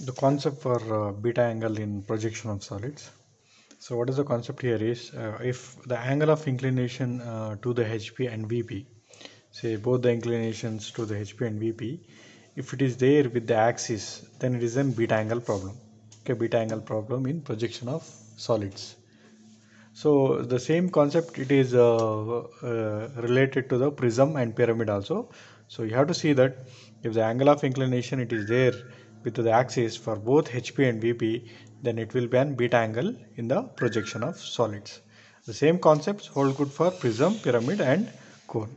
the concept for uh, beta angle in projection of solids so what is the concept here is uh, if the angle of inclination uh, to the HP and VP say both the inclinations to the HP and VP if it is there with the axis then it is a beta angle problem okay beta angle problem in projection of solids so the same concept it is uh, uh, related to the prism and pyramid also so you have to see that if the angle of inclination it is there with the axis for both HP and VP, then it will be an beta angle in the projection of solids. The same concepts hold good for prism, pyramid and cone.